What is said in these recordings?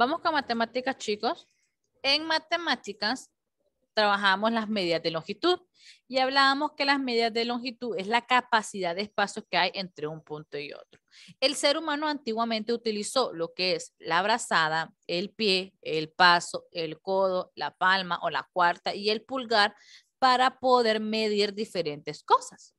Vamos con matemáticas, chicos. En matemáticas trabajamos las medias de longitud y hablábamos que las medias de longitud es la capacidad de espacio que hay entre un punto y otro. El ser humano antiguamente utilizó lo que es la brazada, el pie, el paso, el codo, la palma o la cuarta y el pulgar para poder medir diferentes cosas.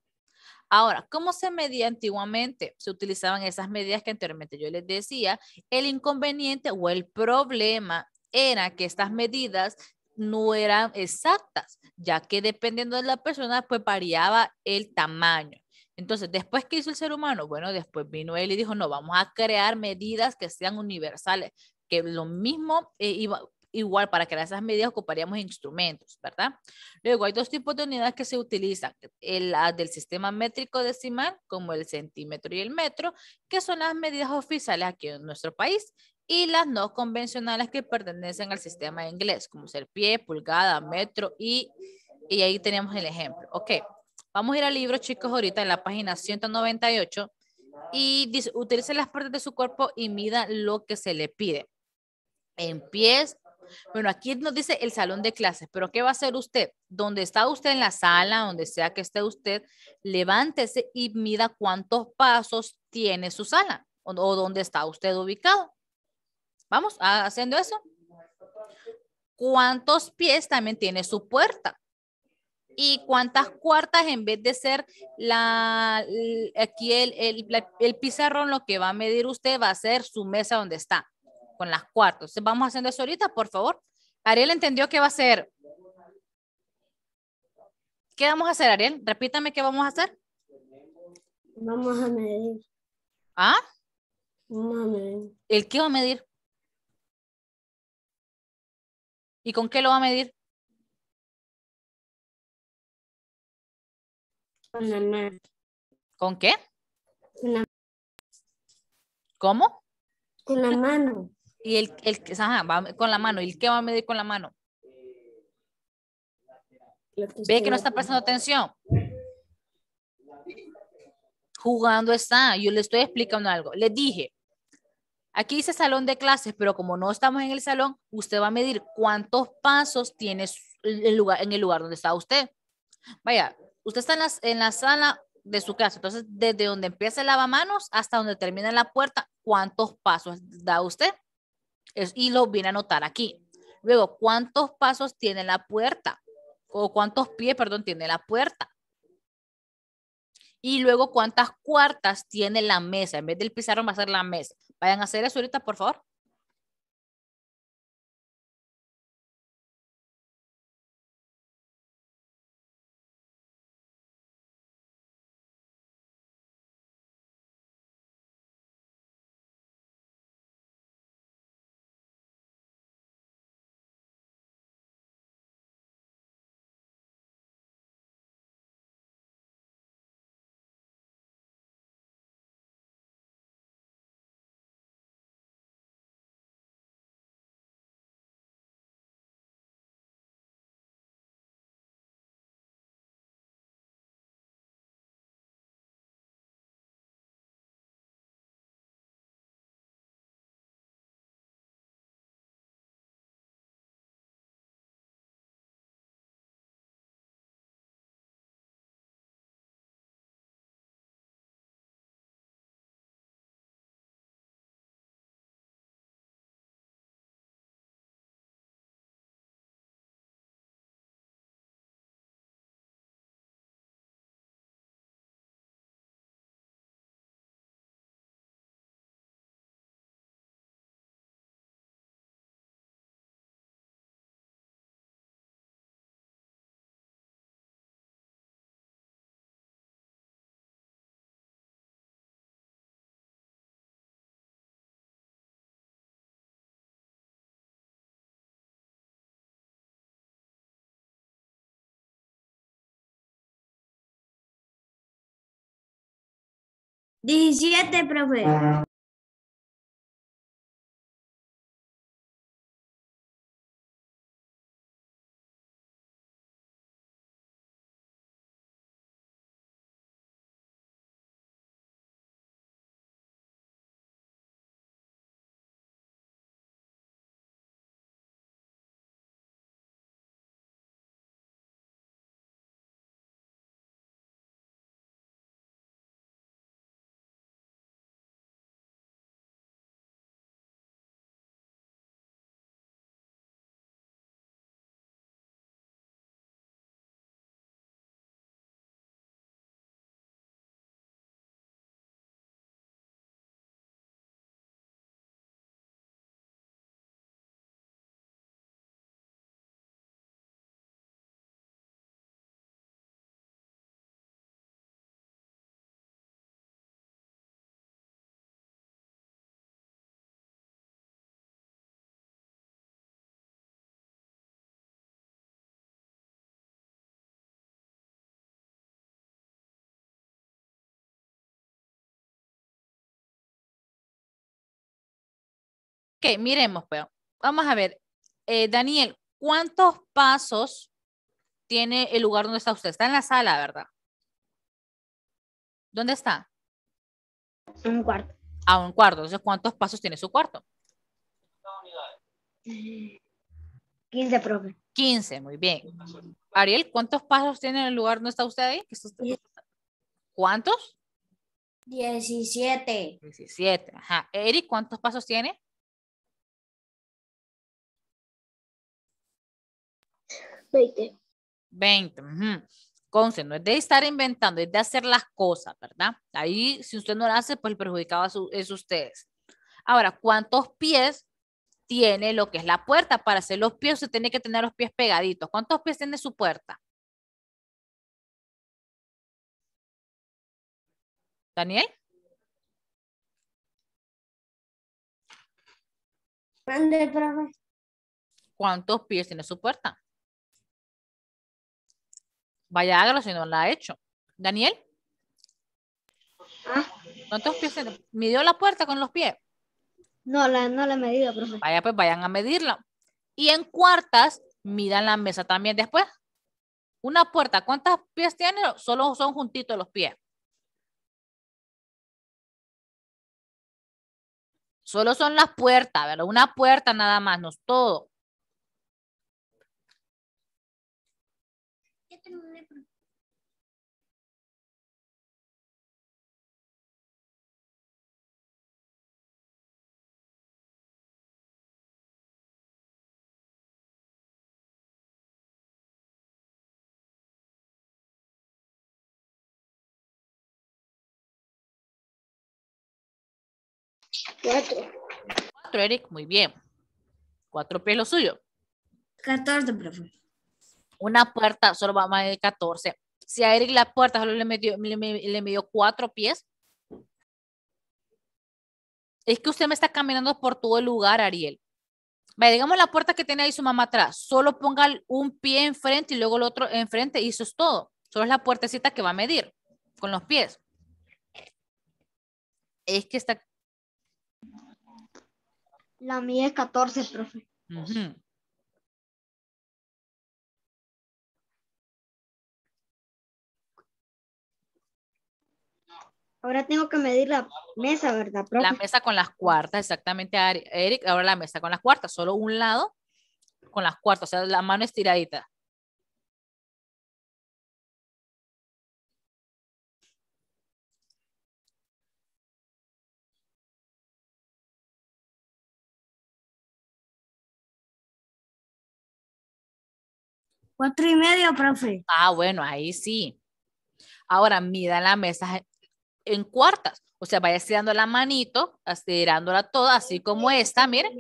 Ahora, ¿cómo se medía antiguamente? Se utilizaban esas medidas que anteriormente yo les decía. El inconveniente o el problema era que estas medidas no eran exactas, ya que dependiendo de la persona, pues variaba el tamaño. Entonces, después que hizo el ser humano, bueno, después vino él y dijo, no, vamos a crear medidas que sean universales, que lo mismo eh, iba, igual para crear esas medidas ocuparíamos instrumentos, ¿verdad? Luego hay dos tipos de unidades que se utilizan, las del sistema métrico decimal, como el centímetro y el metro, que son las medidas oficiales aquí en nuestro país, y las no convencionales que pertenecen al sistema inglés, como ser pie, pulgada, metro y, y ahí tenemos el ejemplo. Ok, vamos a ir al libro, chicos, ahorita en la página 198 y utilice las partes de su cuerpo y mida lo que se le pide. En pies, bueno, aquí nos dice el salón de clases, pero ¿qué va a hacer usted? Donde está usted en la sala, donde sea que esté usted, levántese y mida cuántos pasos tiene su sala o, dónde está usted ubicado. Vamos ah, haciendo eso. ¿Cuántos pies también tiene su puerta? y cuántas cuartas en vez de ser la aquí el, el, pizarrón lo que va a medir usted va a ser su mesa donde está con las cuartos. vamos haciendo eso ahorita, por favor. Ariel entendió que va a hacer ¿Qué vamos a hacer, Ariel? Repítame qué vamos a hacer. Vamos a medir. ¿Ah? Vamos a medir. ¿El qué va a medir? ¿Y con qué lo va a medir? Con la mano. ¿Con qué? Con la... ¿Cómo? Con la mano. Y el, el va con la mano. ¿Y el qué va a medir con la mano? Ve que no está prestando atención. Jugando está. Yo le estoy explicando algo. le dije, aquí dice salón de clases, pero como no estamos en el salón, usted va a medir cuántos pasos tiene el lugar, en el lugar donde está usted. Vaya, usted está en la sala de su casa. Entonces, desde donde empieza el lavamanos hasta donde termina la puerta, ¿cuántos pasos da usted? y lo viene a anotar aquí. Luego, ¿cuántos pasos tiene la puerta? O cuántos pies, perdón, tiene la puerta. Y luego, ¿cuántas cuartas tiene la mesa? En vez del pizarrón va a ser la mesa. Vayan a hacer eso ahorita, por favor. Dirigir até para ver. Ok, miremos, pero pues. Vamos a ver. Eh, Daniel, ¿cuántos pasos tiene el lugar donde está usted? Está en la sala, ¿verdad? ¿Dónde está? un cuarto. ah, un cuarto. Entonces, ¿cuántos pasos tiene su cuarto? 15, profe. 15, muy bien. Ariel, ¿cuántos pasos tiene el lugar donde está usted ahí? ¿Cuántos? 17. 17, ajá. Eric, ¿cuántos pasos tiene? 20. 20. Uh no es de estar inventando, es de hacer las cosas, ¿verdad? Ahí, si usted no lo hace, pues el perjudicado es ustedes. Ahora, ¿cuántos pies tiene lo que es la puerta? Para hacer los pies, usted tiene que tener los pies pegaditos. ¿Cuántos pies tiene su puerta? Daniel. ¿Cuántos pies tiene su puerta? Vaya, hágalo si no la ha hecho. Daniel. ¿Cuántos ah. pies? ¿Midió la puerta con los pies? No, no la he medido, profe. Vaya, pues vayan a medirla. Y en cuartas, midan la mesa también después. Una puerta, ¿cuántos pies tiene? Solo son juntitos los pies. Solo son las puertas, ¿verdad? Una puerta nada más, no es todo. Cuatro. Cuatro, Eric, muy bien. Cuatro pies lo suyo. Catorce, profe. Una puerta solo va a medir catorce. Si a Eric la puerta solo le medió le, cuatro pies, es que usted me está caminando por todo el lugar, Ariel. digamos la puerta que tiene ahí su mamá atrás. Solo ponga un pie enfrente y luego el otro enfrente y eso es todo. Solo es la puertecita que va a medir con los pies. Es que está la mía es 14, profe. Ahora tengo que medir la mesa, ¿verdad, profe? La mesa con las cuartas, exactamente, Eric. Ahora la mesa con las cuartas, solo un lado con las cuartas, o sea, la mano estiradita. Cuatro y medio, profe. Ah, bueno, ahí sí. Ahora mida la mesa en cuartas. O sea, vaya estirando la manito, estirándola toda, así como esta, miren.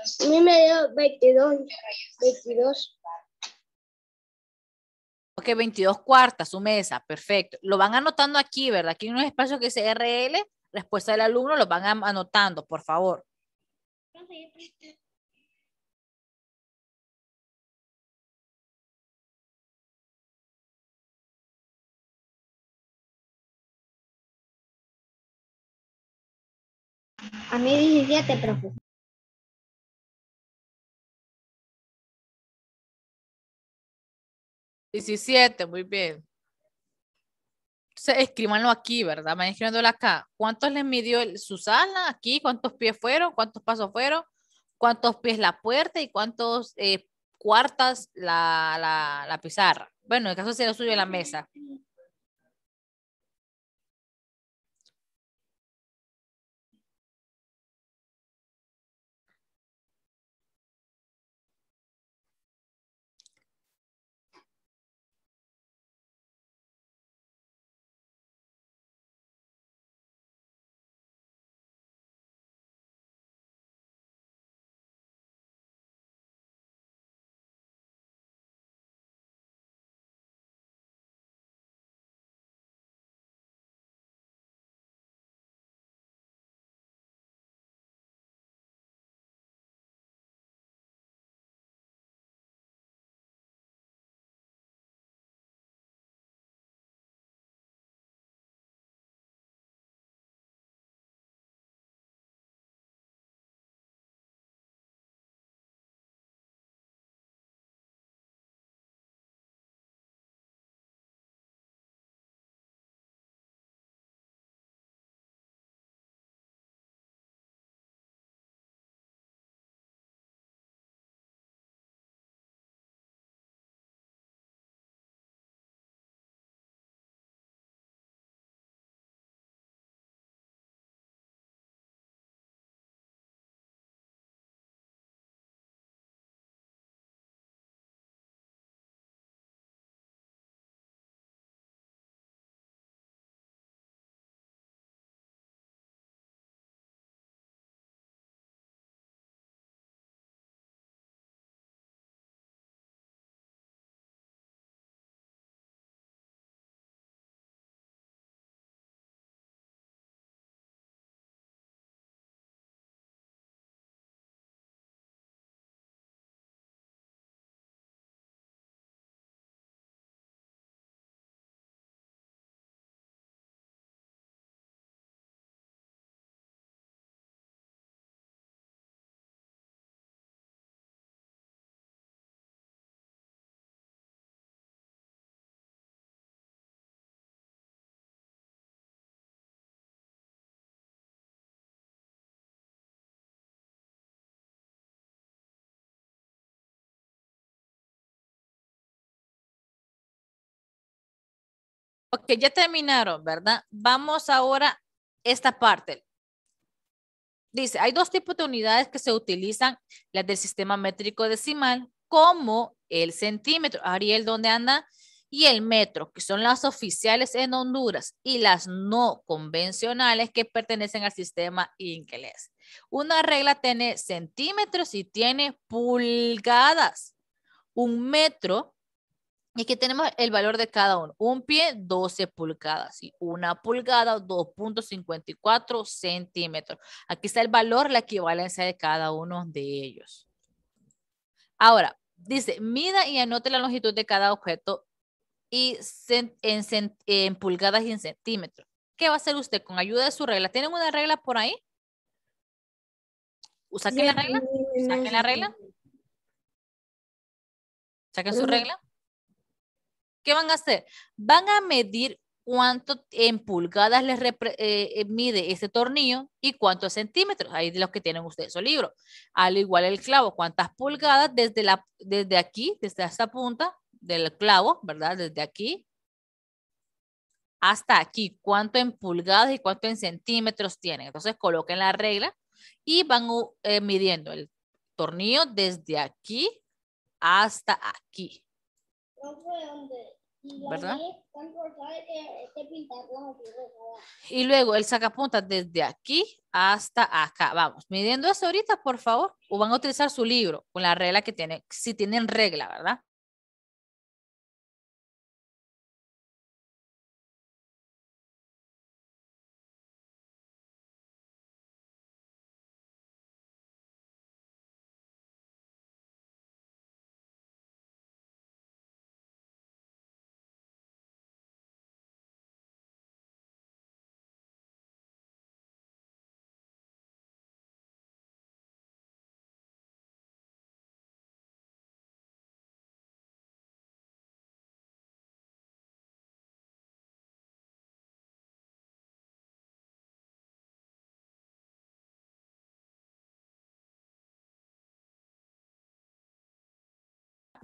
A mí me dio 22. 22. Ok, 22 cuartas, su mesa, perfecto. Lo van anotando aquí, ¿verdad? Aquí en un espacio que es RL, respuesta del alumno, lo van anotando, por favor. A mí te profe. 17, muy bien. Entonces, escríbanlo aquí, ¿verdad? Van la acá. ¿Cuántos les midió Susana aquí? ¿Cuántos pies fueron? ¿Cuántos pasos fueron? ¿Cuántos pies la puerta y cuántos eh, cuartas la, pizarra? Bueno, en el caso sería suyo la mesa. Ok, ya terminaron, ¿verdad? Vamos ahora esta parte. Dice, hay dos tipos de unidades que se utilizan, las del sistema métrico decimal, como el centímetro, Ariel, ¿dónde anda? Y el metro, que son las oficiales en Honduras y las no convencionales que pertenecen al sistema inglés. Una regla tiene centímetros y tiene pulgadas. Un metro y aquí tenemos el valor de cada uno. Un pie, 12 pulgadas. Y una pulgada, 2.54 centímetros. Aquí está el valor, la equivalencia de cada uno de ellos. Ahora, dice, mida y anote la longitud de cada objeto y en, pulgadas y en centímetros. ¿Qué va a hacer usted con ayuda de su regla? ¿Tienen una regla por ahí? ¿Saquen la regla? ¿Saquen la regla? ¿Saquen su regla? van a hacer? Van a medir cuánto en pulgadas les eh, eh, mide ese tornillo y cuántos centímetros. Ahí de los que tienen ustedes su libro. Al igual el clavo, cuántas pulgadas desde, la, desde aquí, desde esta punta del clavo, ¿verdad? Desde aquí hasta aquí, cuánto en pulgadas y cuánto en centímetros tienen. Entonces coloquen la regla y van uh, eh, midiendo el tornillo desde aquí hasta aquí. ¿Dónde? ¿verdad? Y luego el sacapuntas desde aquí hasta acá. Vamos, midiendo eso ahorita, por favor, o van a utilizar su libro con la regla que tienen, si tienen regla, ¿verdad?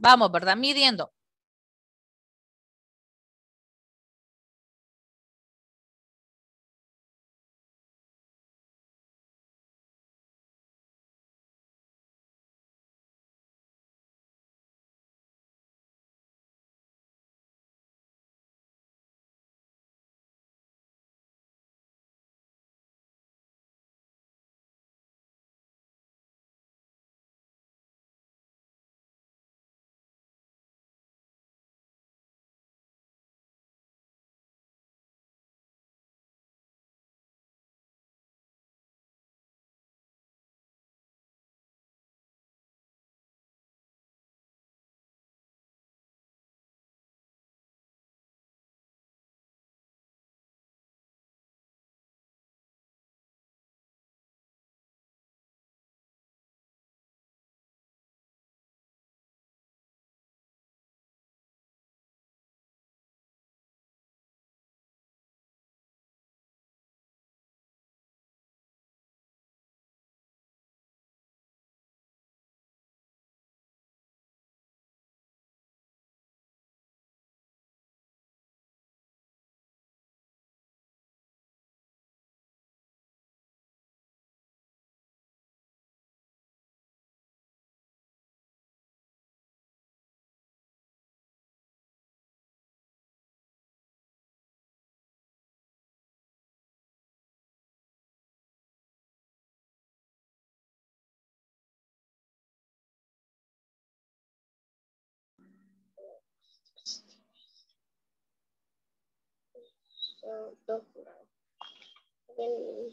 vamos, ¿verdad? Midiendo dos Bien.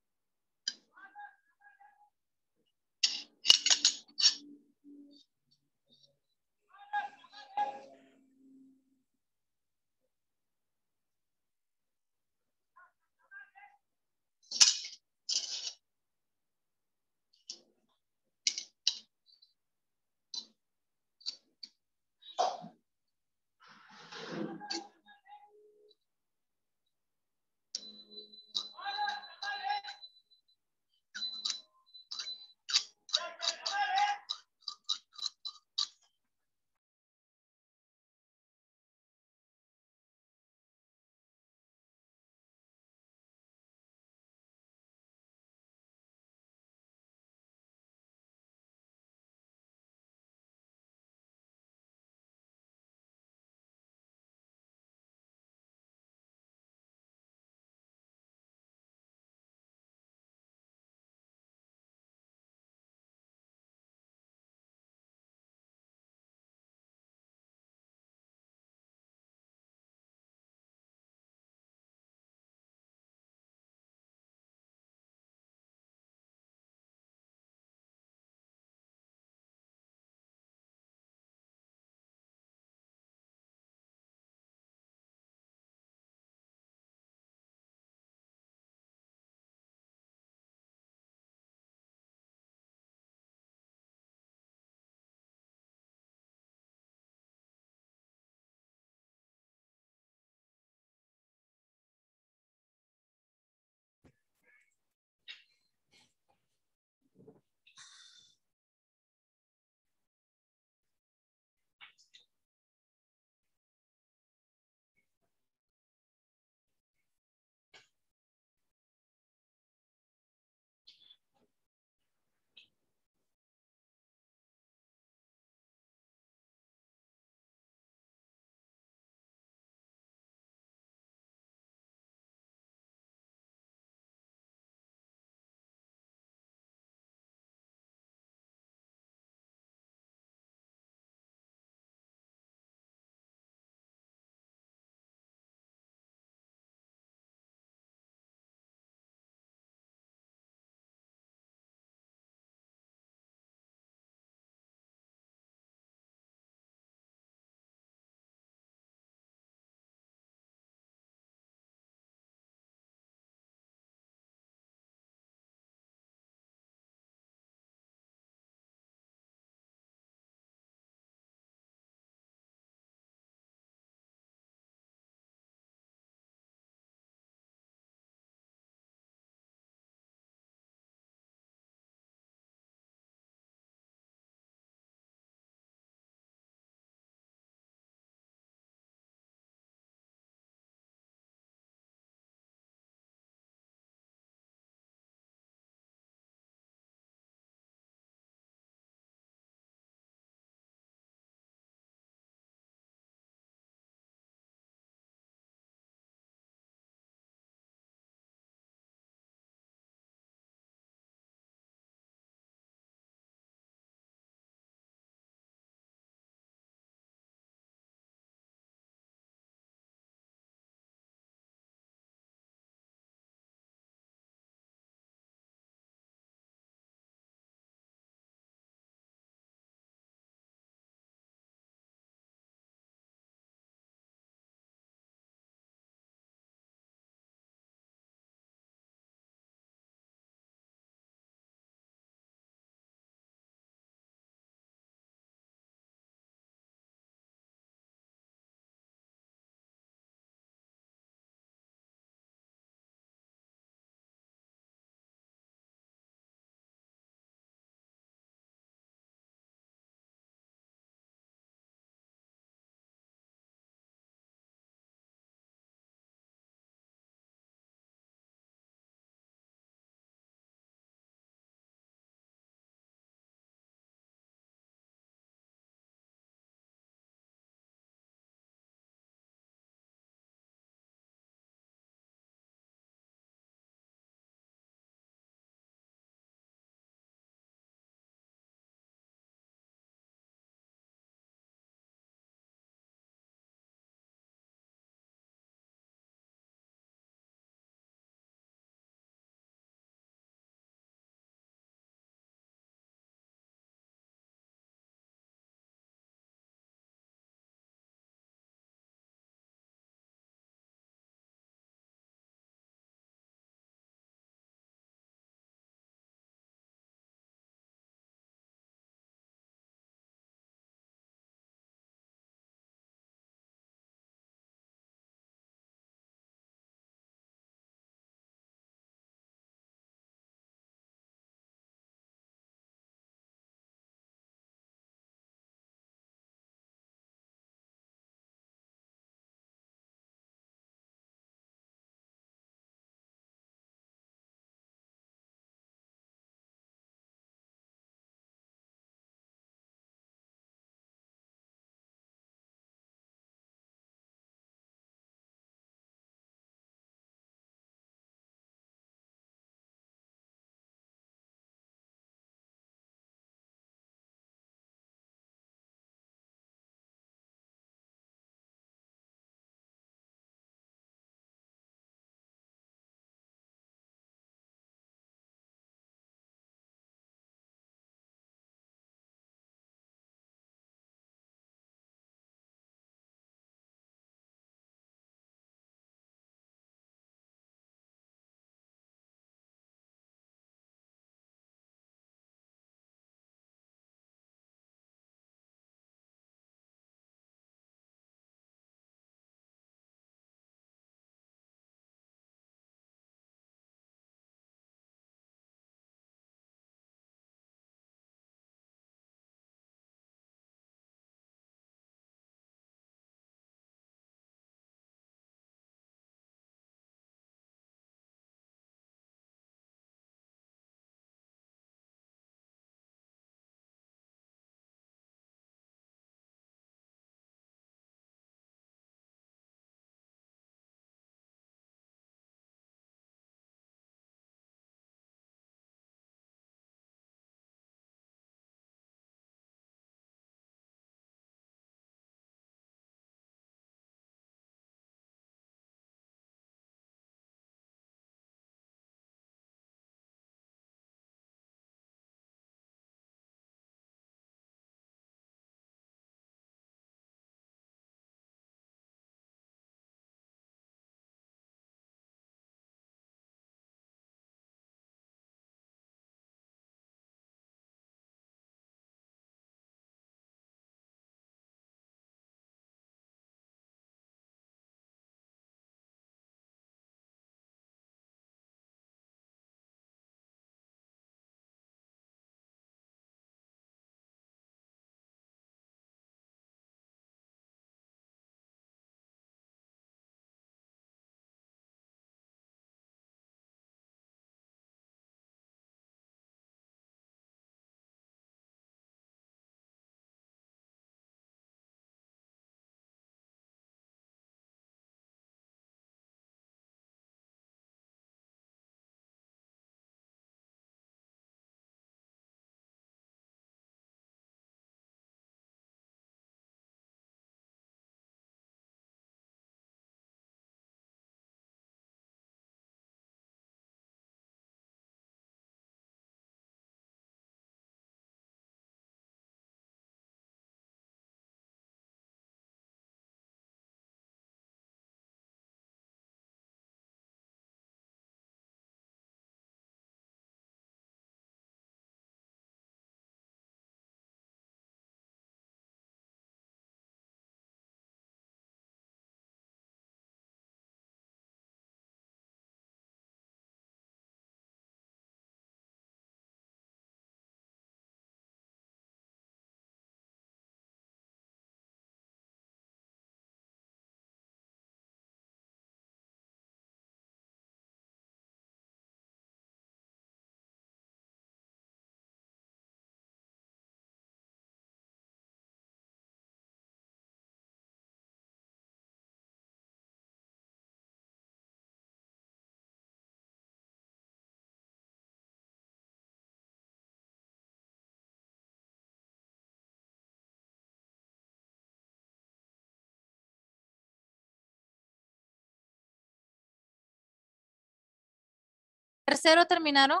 Tercero terminaron.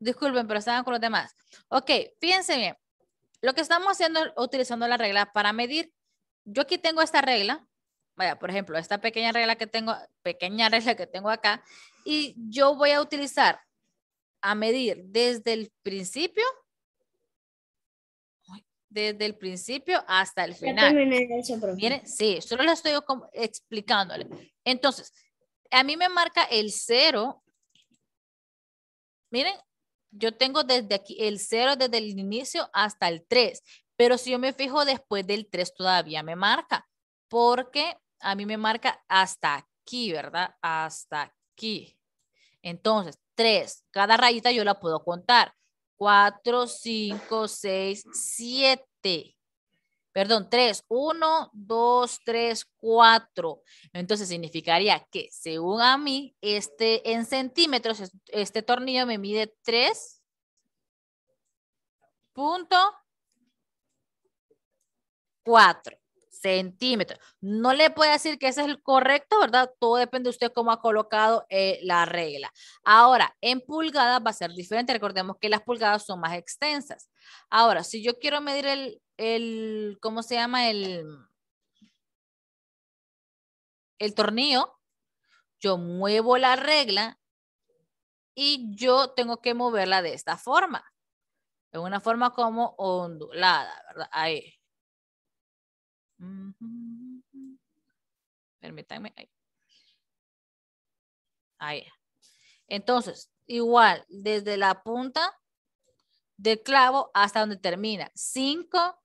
Disculpen, pero estaban con los demás. Ok, fíjense bien. Lo que estamos haciendo es utilizando la regla para medir. Yo aquí tengo esta regla. Vaya, por ejemplo, esta pequeña regla que tengo, pequeña regla que tengo acá. Y yo voy a utilizar a medir desde el principio desde el principio hasta el final. sí, solo lo estoy explicándole. Entonces, a mí me marca el cero miren, yo tengo desde aquí el 0 desde el inicio hasta el 3, pero si yo me fijo después del 3 todavía me marca, porque a mí me marca hasta aquí, ¿verdad? Hasta aquí. Entonces, 3, cada rayita yo la puedo contar. 4, 5, 6, 7 perdón, 3, 1, 2, 3, 4. Entonces significaría que según a mí, este en centímetros, este tornillo me mide 3. Punto 4 centímetros. No le puedo decir que ese es el correcto, ¿verdad? Todo depende de usted cómo ha colocado eh, la regla. Ahora, en pulgadas va a ser diferente. Recordemos que las pulgadas son más extensas. Ahora, si yo quiero medir el, el ¿cómo se llama? El, el tornillo, yo muevo la regla y yo tengo que moverla de esta forma. De una forma como ondulada, ¿verdad? Ahí. Permítanme. Entonces, igual, desde la punta del clavo hasta donde termina. 5,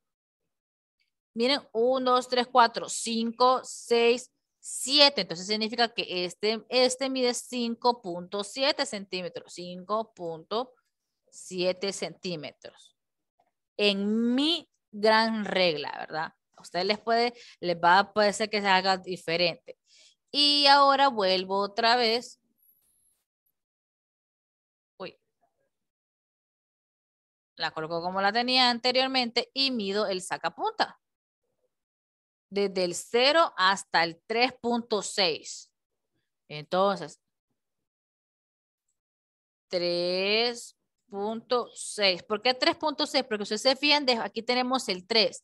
miren, 1, 2, 3, 4, 5, 6, 7. Entonces significa que este, este mide 5.7 centímetros. 5.7 centímetros. En mi gran regla, ¿verdad? ustedes les puede, les va a puede ser que se haga diferente. Y ahora vuelvo otra vez. Uy. La coloco como la tenía anteriormente y mido el sacapunta. Desde el 0 hasta el 3.6. Entonces, 3.6. ¿Por qué 3.6? Porque ustedes se fijan, aquí tenemos el 3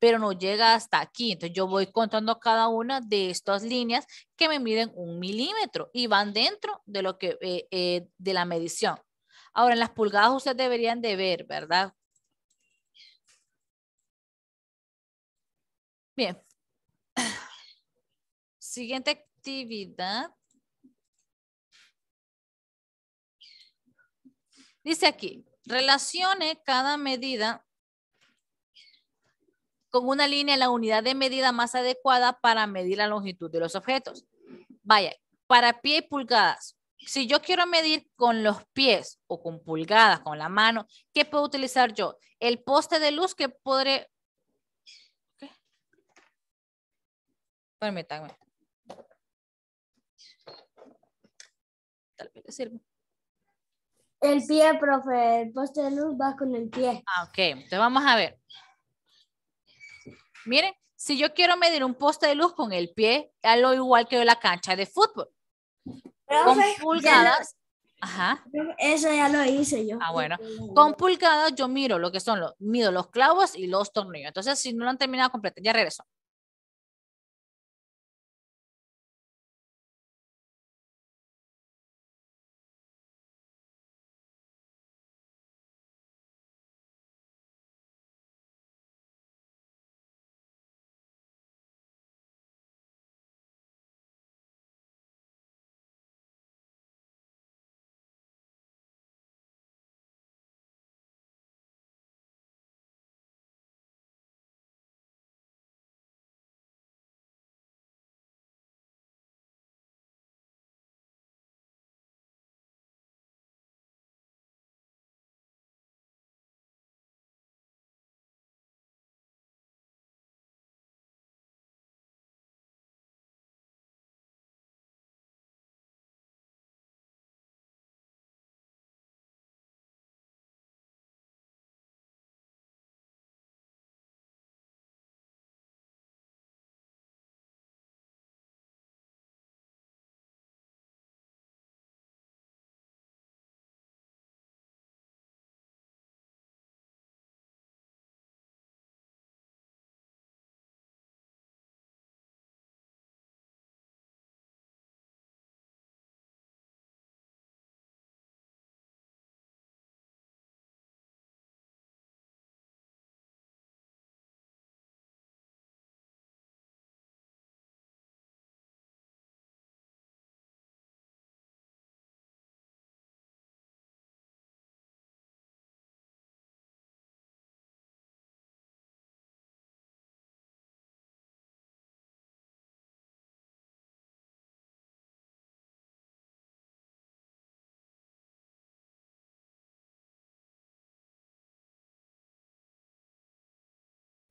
pero no llega hasta aquí. Entonces yo voy contando cada una de estas líneas que me miden un milímetro y van dentro de lo que eh, eh, de la medición. Ahora en las pulgadas ustedes deberían de ver, ¿verdad? Bien. Siguiente actividad. Dice aquí, relacione cada medida con una línea la unidad de medida más adecuada para medir la longitud de los objetos. Vaya, para pie y pulgadas. Si yo quiero medir con los pies o con pulgadas, con la mano, ¿qué puedo utilizar yo? El poste de luz que podré... Permítame. Tal vez le El pie, profe, el poste de luz va con el pie. Ah, ok. Entonces vamos a ver. Miren, si yo quiero medir un poste de luz con el pie, a lo igual que la cancha de fútbol. con pulgadas. ajá. Eso ya lo hice yo. Ah, bueno. Con pulgadas yo miro lo que son los, mido los clavos y los tornillos. Entonces, si no lo han terminado completo, ya regreso.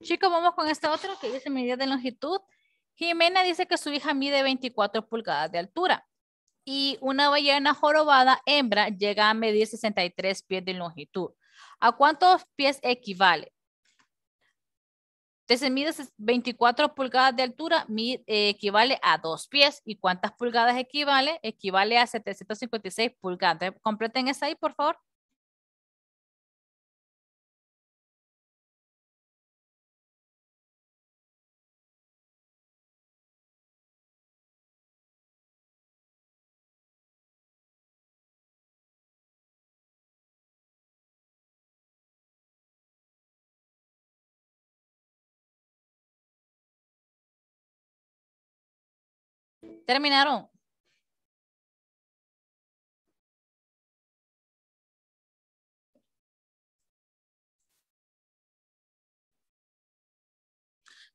Chicos, vamos con este otro que dice medida de longitud. Jimena dice que su hija mide 24 pulgadas de altura y una ballena jorobada hembra llega a medir 63 pies de longitud. ¿A cuántos pies equivale? Entonces mide 24 pulgadas de altura, eh, equivale a dos pies. ¿Y cuántas pulgadas equivale? Equivale a 756 pulgadas. completen esa ahí, por favor. Terminaron.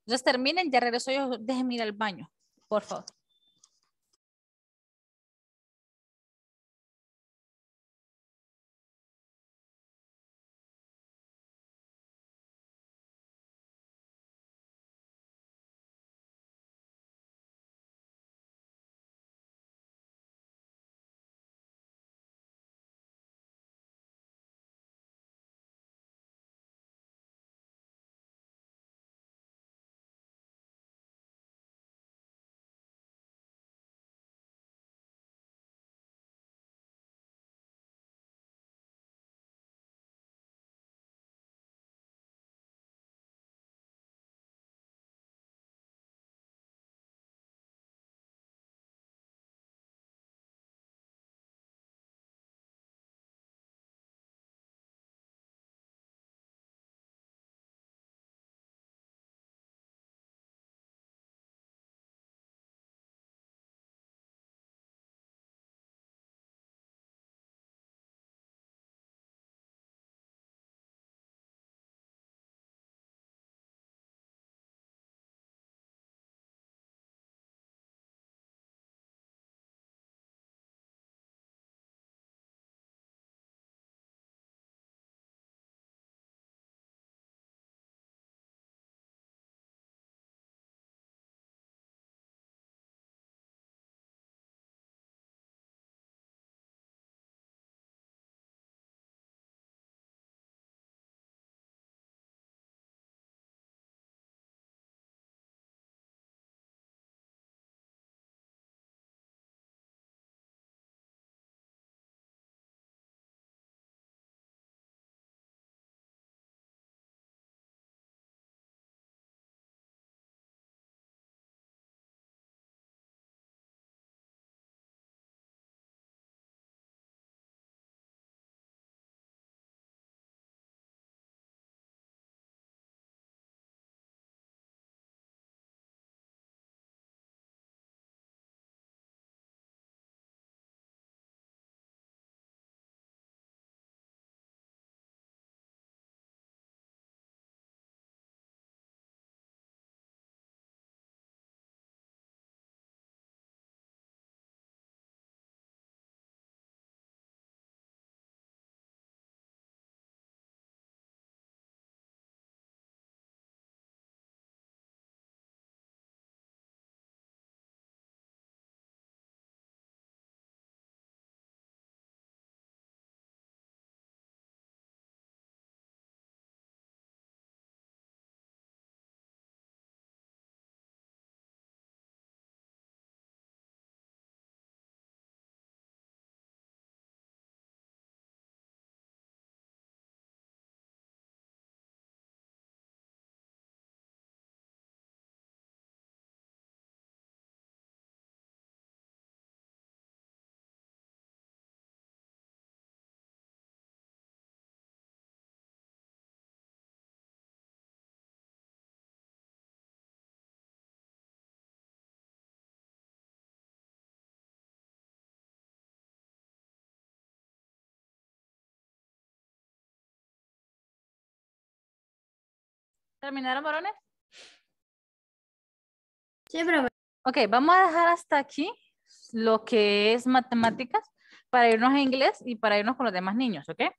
Entonces terminen, ya regreso yo, déjenme ir al baño, por favor. ¿Terminaron, varones? Ok, vamos a dejar hasta aquí lo que es matemáticas para irnos a inglés y para irnos con los demás niños, ¿ok?